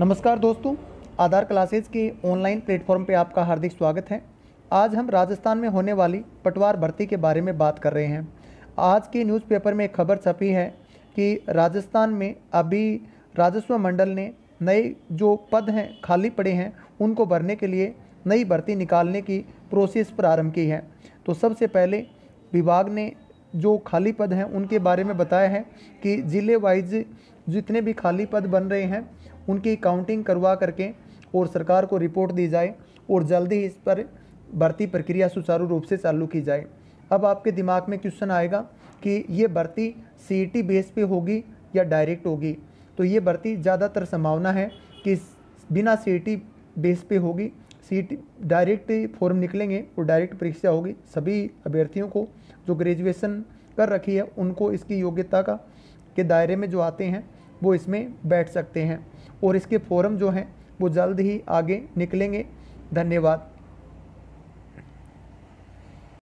नमस्कार दोस्तों आधार क्लासेज के ऑनलाइन प्लेटफॉर्म पे आपका हार्दिक स्वागत है आज हम राजस्थान में होने वाली पटवार भर्ती के बारे में बात कर रहे हैं आज के न्यूज़पेपर में एक खबर छपी है कि राजस्थान में अभी राजस्व मंडल ने नए जो पद हैं खाली पड़े हैं उनको भरने के लिए नई भर्ती निकालने की प्रोसेस प्रारंभ की है तो सबसे पहले विभाग ने जो खाली पद हैं उनके बारे में बताया है कि ज़िले वाइज जितने भी खाली पद बन रहे हैं उनकी काउंटिंग करवा करके और सरकार को रिपोर्ट दी जाए और जल्दी इस पर भर्ती प्रक्रिया सुचारू रूप से चालू की जाए अब आपके दिमाग में क्वेश्चन आएगा कि ये भर्ती सी बेस e पे होगी या डायरेक्ट होगी तो ये भर्ती ज़्यादातर संभावना है कि बिना सी बेस e पे होगी सीट डायरेक्ट फॉर्म निकलेंगे और डायरेक्ट परीक्षा होगी सभी अभ्यर्थियों को जो ग्रेजुएशन कर रखी है उनको इसकी योग्यता का के दायरे में जो आते हैं वो इसमें बैठ सकते हैं और इसके फोरम जो हैं वो जल्द ही आगे निकलेंगे धन्यवाद